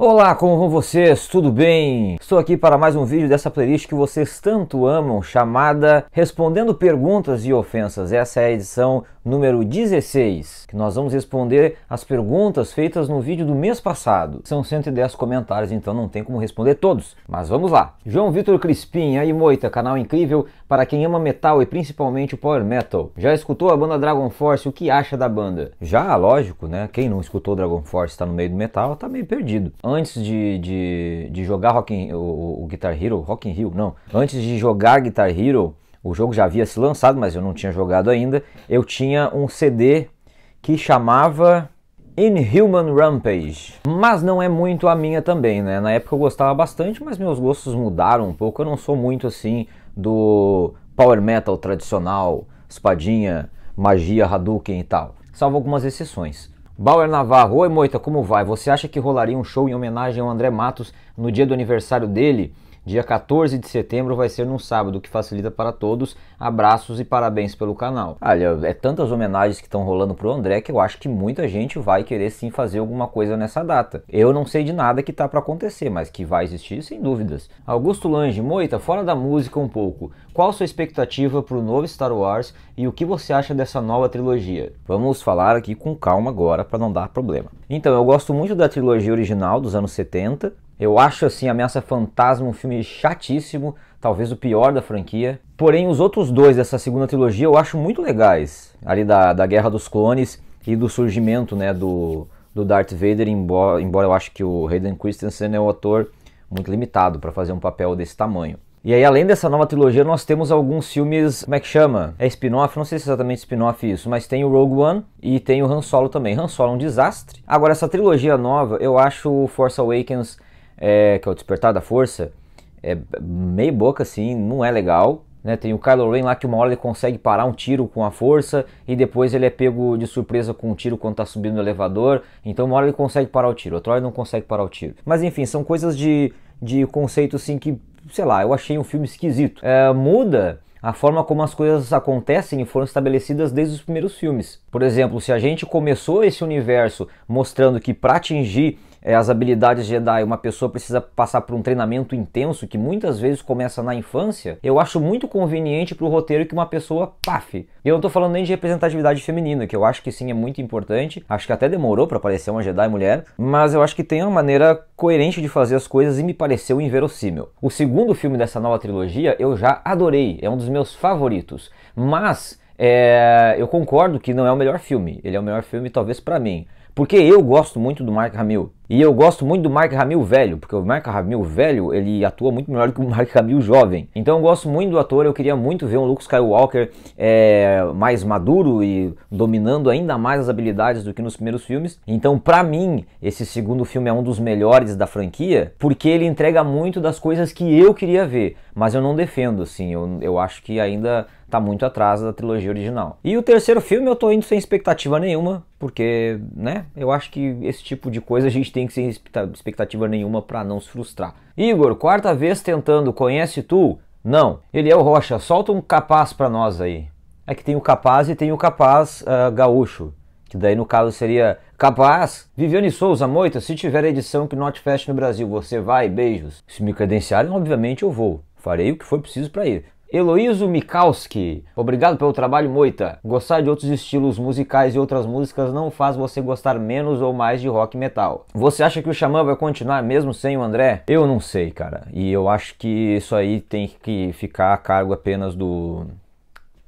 Olá, como vão vocês? Tudo bem? Estou aqui para mais um vídeo dessa playlist que vocês tanto amam, chamada Respondendo Perguntas e Ofensas. Essa é a edição número 16, que nós vamos responder as perguntas feitas no vídeo do mês passado. São 110 comentários, então não tem como responder todos, mas vamos lá. João Vitor Crispim, aí moita, canal incrível para quem ama metal e principalmente o power metal. Já escutou a banda Dragon Force? O que acha da banda? Já, lógico, né? Quem não escutou Dragon Force está no meio do metal, tá meio perdido antes de, de, de jogar Rock in, o, o, Guitar Hero, Rock in Rio, não, antes de jogar Guitar Hero, o jogo já havia se lançado, mas eu não tinha jogado ainda, eu tinha um CD que chamava Inhuman Rampage. Mas não é muito a minha também, né? Na época eu gostava bastante, mas meus gostos mudaram um pouco, eu não sou muito assim do power metal tradicional, espadinha, magia, Hadouken e tal, salvo algumas exceções. Bauer Navarro, oi Moita, como vai? Você acha que rolaria um show em homenagem ao André Matos no dia do aniversário dele? Dia 14 de setembro vai ser num sábado, que facilita para todos. Abraços e parabéns pelo canal. Olha, é tantas homenagens que estão rolando pro André que eu acho que muita gente vai querer sim fazer alguma coisa nessa data. Eu não sei de nada que tá para acontecer, mas que vai existir sem dúvidas. Augusto Lange, Moita, fora da música um pouco. Qual sua expectativa pro novo Star Wars e o que você acha dessa nova trilogia? Vamos falar aqui com calma agora para não dar problema. Então, eu gosto muito da trilogia original dos anos 70, eu acho assim Ameaça Fantasma um filme chatíssimo, talvez o pior da franquia. Porém, os outros dois dessa segunda trilogia eu acho muito legais. Ali da, da Guerra dos Clones e do surgimento né, do, do Darth Vader, embora, embora eu acho que o Hayden Christensen é um ator muito limitado para fazer um papel desse tamanho. E aí, além dessa nova trilogia, nós temos alguns filmes, como é que chama? É spin-off? Não sei se é exatamente spin-off isso, mas tem o Rogue One e tem o Han Solo também. Han Solo é um desastre. Agora, essa trilogia nova, eu acho o Force Awakens é, que é o Despertar da Força, é meio boca assim, não é legal. Né? Tem o Kylo Ren lá que uma hora ele consegue parar um tiro com a força e depois ele é pego de surpresa com um tiro quando tá subindo no elevador. Então uma hora ele consegue parar o tiro, outra hora ele não consegue parar o tiro. Mas enfim, são coisas de, de conceito assim que, sei lá, eu achei um filme esquisito. É, muda a forma como as coisas acontecem e foram estabelecidas desde os primeiros filmes. Por exemplo, se a gente começou esse universo mostrando que para atingir é, as habilidades Jedi, uma pessoa precisa passar por um treinamento intenso que muitas vezes começa na infância, eu acho muito conveniente para o roteiro que uma pessoa paf. eu não estou falando nem de representatividade feminina, que eu acho que sim é muito importante. Acho que até demorou para aparecer uma Jedi mulher, mas eu acho que tem uma maneira coerente de fazer as coisas e me pareceu inverossímil. O segundo filme dessa nova trilogia eu já adorei, é um dos meus favoritos, mas é, eu concordo que não é o melhor filme. Ele é o melhor filme, talvez, para mim. Porque eu gosto muito do Mark Hamill. E eu gosto muito do Mark Hamill velho, porque o Mark Hamill velho, ele atua muito melhor do que o Mark Hamill jovem. Então eu gosto muito do ator, eu queria muito ver um Luke Skywalker é, mais maduro e dominando ainda mais as habilidades do que nos primeiros filmes. Então para mim, esse segundo filme é um dos melhores da franquia, porque ele entrega muito das coisas que eu queria ver. Mas eu não defendo, assim, eu, eu acho que ainda tá muito atrás da trilogia original. E o terceiro filme eu tô indo sem expectativa nenhuma, porque, né, eu acho que esse tipo de coisa a gente tem que sem expectativa nenhuma para não se frustrar. Igor, quarta vez tentando, conhece tu? Não. Ele é o Rocha, solta um capaz para nós aí. É que tem o capaz e tem o capaz uh, gaúcho, que daí no caso seria capaz. Viviane Souza Moita, se tiver a edição que Not Fest no Brasil, você vai, beijos. Se me credenciarem, obviamente eu vou. Farei o que for preciso para ir. Heloíso Mikalski, obrigado pelo trabalho, Moita. Gostar de outros estilos musicais e outras músicas não faz você gostar menos ou mais de rock metal. Você acha que o Xamã vai continuar mesmo sem o André? Eu não sei, cara. E eu acho que isso aí tem que ficar a cargo apenas do,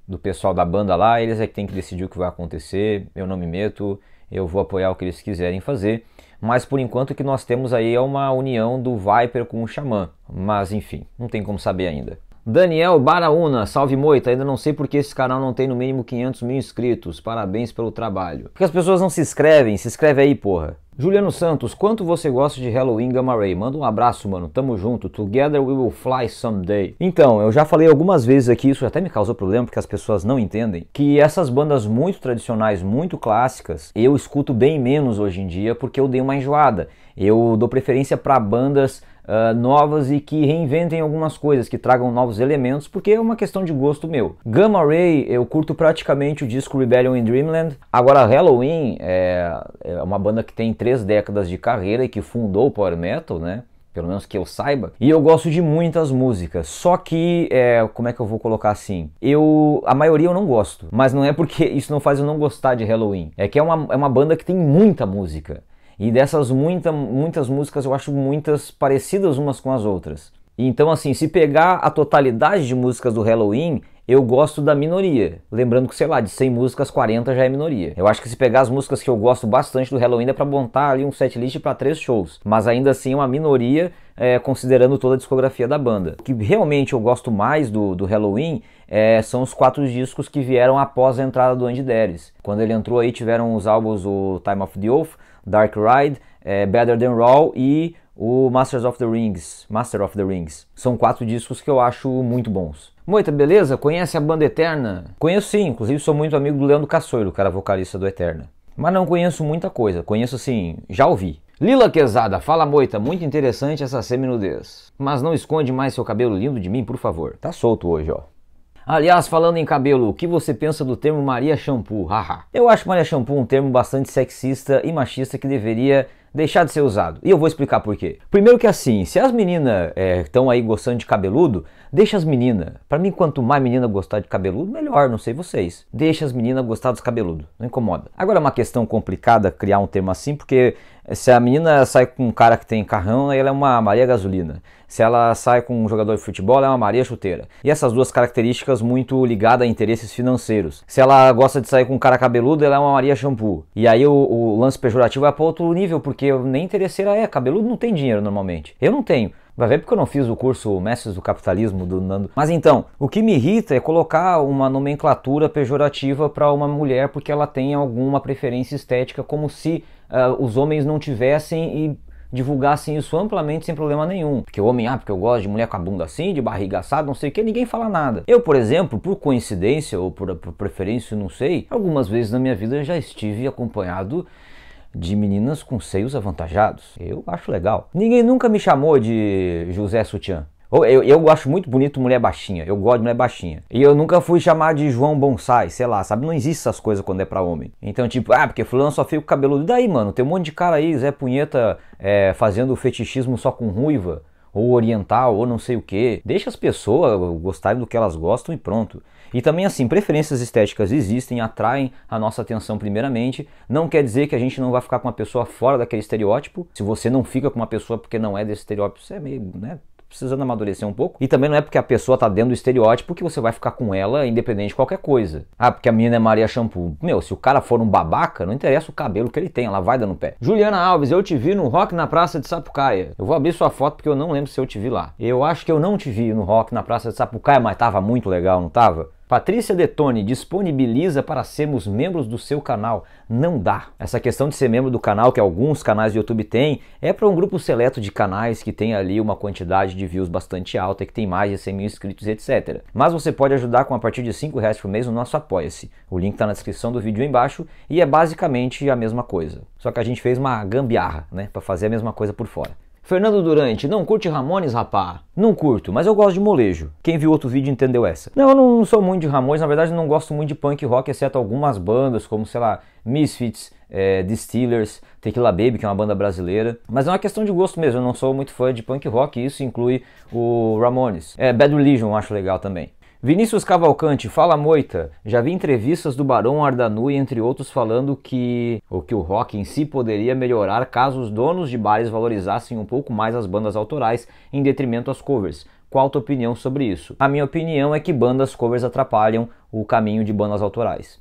do pessoal da banda lá. Eles é que tem que decidir o que vai acontecer. Eu não me meto. Eu vou apoiar o que eles quiserem fazer. Mas por enquanto o que nós temos aí é uma união do Viper com o Xamã. Mas enfim, não tem como saber ainda. Daniel Baraúna, salve moita, ainda não sei porque esse canal não tem no mínimo 500 mil inscritos, parabéns pelo trabalho. Porque as pessoas não se inscrevem, se inscreve aí porra. Juliano Santos, quanto você gosta de Halloween Gamma Ray? Manda um abraço, mano. Tamo junto. Together we will fly someday. Então, eu já falei algumas vezes aqui, isso até me causou problema porque as pessoas não entendem, que essas bandas muito tradicionais, muito clássicas, eu escuto bem menos hoje em dia porque eu dei uma enjoada. Eu dou preferência para bandas uh, novas e que reinventem algumas coisas, que tragam novos elementos, porque é uma questão de gosto meu. Gamma Ray, eu curto praticamente o disco Rebellion in Dreamland. Agora, Halloween é, é uma banda que tem três décadas de carreira e que fundou o Power Metal, né? pelo menos que eu saiba. E eu gosto de muitas músicas, só que, é, como é que eu vou colocar assim? Eu, a maioria eu não gosto, mas não é porque isso não faz eu não gostar de Halloween. É que é uma, é uma banda que tem muita música. E dessas muita, muitas músicas eu acho muitas parecidas umas com as outras. Então, assim, se pegar a totalidade de músicas do Halloween, eu gosto da minoria. Lembrando que, sei lá, de 100 músicas, 40 já é minoria. Eu acho que se pegar as músicas que eu gosto bastante do Halloween, dá pra montar ali um setlist para três shows. Mas ainda assim, é uma minoria, é, considerando toda a discografia da banda. O que realmente eu gosto mais do, do Halloween é, são os quatro discos que vieram após a entrada do Andy Deris. Quando ele entrou aí, tiveram os álbuns o Time of the Oath, Dark Ride, é, Better Than Raw e o Masters of the Rings, Master of the Rings. São quatro discos que eu acho muito bons. Moita, beleza? Conhece a banda Eterna? Conheço sim, inclusive sou muito amigo do Leandro Cassoiro, cara vocalista do Eterna. Mas não conheço muita coisa, conheço assim, já ouvi. Lila Quezada, fala moita, muito interessante essa semi-nudez. Mas não esconde mais seu cabelo lindo de mim, por favor. Tá solto hoje, ó. Aliás, falando em cabelo, o que você pensa do termo Maria Shampoo? Haha. eu acho Maria Shampoo um termo bastante sexista e machista que deveria deixar de ser usado. E eu vou explicar por quê. Primeiro que assim, se as meninas estão é, aí gostando de cabeludo, deixa as meninas. Para mim, quanto mais menina gostar de cabeludo, melhor, não sei vocês. Deixa as meninas gostar dos cabeludos, não incomoda. Agora é uma questão complicada criar um termo assim, porque se a menina sai com um cara que tem carrão, ela é uma Maria Gasolina. Se ela sai com um jogador de futebol, ela é uma Maria Chuteira. E essas duas características muito ligadas a interesses financeiros. Se ela gosta de sair com um cara cabeludo, ela é uma Maria Shampoo. E aí o, o lance pejorativo é para outro nível, porque nem interesseira é. Cabeludo não tem dinheiro normalmente. Eu não tenho. Vai ver porque eu não fiz o curso Mestres do Capitalismo do Nando. Mas então, o que me irrita é colocar uma nomenclatura pejorativa para uma mulher porque ela tem alguma preferência estética, como se uh, os homens não tivessem e divulgassem isso amplamente sem problema nenhum. Porque o homem, ah, porque eu gosto de mulher com a bunda assim, de barriga assada, não sei o que, ninguém fala nada. Eu, por exemplo, por coincidência ou por, por preferência, não sei, algumas vezes na minha vida já estive acompanhado de meninas com seios avantajados. Eu acho legal. Ninguém nunca me chamou de José Sutiã. Eu, eu acho muito bonito mulher baixinha. Eu gosto de mulher baixinha. E eu nunca fui chamar de João Bonsai, sei lá, sabe? Não existe essas coisas quando é pra homem. Então, tipo, ah, porque fulano só fica cabeludo. E daí, mano? Tem um monte de cara aí, Zé Punheta, é, fazendo fetichismo só com ruiva. Ou oriental, ou não sei o que. Deixa as pessoas gostarem do que elas gostam e pronto. E também, assim, preferências estéticas existem, atraem a nossa atenção primeiramente. Não quer dizer que a gente não vai ficar com uma pessoa fora daquele estereótipo. Se você não fica com uma pessoa porque não é desse estereótipo, você é meio, né? precisando amadurecer um pouco. E também não é porque a pessoa tá dentro do estereótipo que você vai ficar com ela independente de qualquer coisa. Ah, porque a menina é Maria Shampoo. Meu, se o cara for um babaca, não interessa o cabelo que ele tem, ela vai dando pé. Juliana Alves, eu te vi no Rock na Praça de Sapucaia. Eu vou abrir sua foto porque eu não lembro se eu te vi lá. Eu acho que eu não te vi no Rock na Praça de Sapucaia, mas tava muito legal, não tava? Patrícia Detone disponibiliza para sermos membros do seu canal. Não dá. Essa questão de ser membro do canal, que alguns canais do YouTube têm, é para um grupo seleto de canais que tem ali uma quantidade de views bastante alta, que tem mais de 100 mil inscritos, etc. Mas você pode ajudar com a partir de 5 reais por mês no nosso Apoia-se. O link está na descrição do vídeo embaixo e é basicamente a mesma coisa. Só que a gente fez uma gambiarra, né, para fazer a mesma coisa por fora. Fernando Durante, não curte Ramones, rapá? Não curto, mas eu gosto de molejo. Quem viu outro vídeo entendeu essa. Não, eu não sou muito de Ramones, na verdade não gosto muito de punk rock, exceto algumas bandas, como, sei lá, Misfits, é, Distillers, Tequila Baby, que é uma banda brasileira. Mas é uma questão de gosto mesmo, eu não sou muito fã de punk rock, e isso inclui o Ramones. É, Bad Religion eu acho legal também. Vinícius Cavalcante, fala moita. Já vi entrevistas do Barão Ardanui, entre outros, falando que o que o rock em si poderia melhorar caso os donos de bares valorizassem um pouco mais as bandas autorais em detrimento às covers. Qual a tua opinião sobre isso? A minha opinião é que bandas covers atrapalham o caminho de bandas autorais.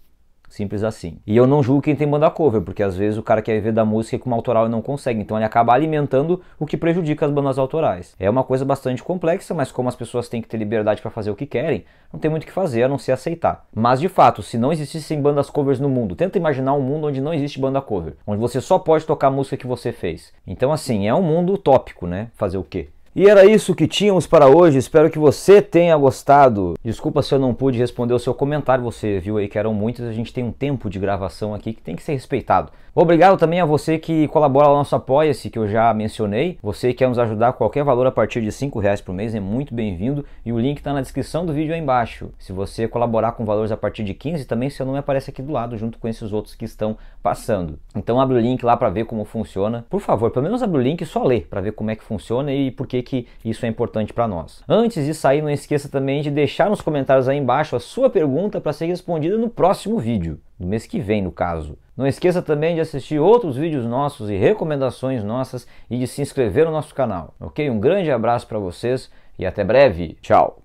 Simples assim. E eu não julgo quem tem banda cover, porque às vezes o cara quer viver da música com uma autoral e não consegue. Então ele acaba alimentando o que prejudica as bandas autorais. É uma coisa bastante complexa, mas como as pessoas têm que ter liberdade para fazer o que querem, não tem muito o que fazer a não ser aceitar. Mas de fato, se não existissem bandas covers no mundo, tenta imaginar um mundo onde não existe banda cover, onde você só pode tocar a música que você fez. Então assim, é um mundo utópico, né? Fazer o quê? E era isso que tínhamos para hoje. Espero que você tenha gostado. Desculpa se eu não pude responder o seu comentário. Você viu aí que eram muitos. A gente tem um tempo de gravação aqui que tem que ser respeitado. Obrigado também a você que colabora no nosso Apoia-se, que eu já mencionei. Você que quer nos ajudar qualquer valor a partir de R$ reais por mês é muito bem-vindo. E o link está na descrição do vídeo aí embaixo. Se você colaborar com valores a partir de 15 também, seu nome aparece aqui do lado, junto com esses outros que estão passando. Então abre o link lá para ver como funciona. Por favor, pelo menos abre o link e só lê para ver como é que funciona e por que que isso é importante para nós. Antes de sair, não esqueça também de deixar nos comentários aí embaixo a sua pergunta para ser respondida no próximo vídeo, do mês que vem, no caso. Não esqueça também de assistir outros vídeos nossos e recomendações nossas e de se inscrever no nosso canal, ok? Um grande abraço para vocês e até breve. Tchau!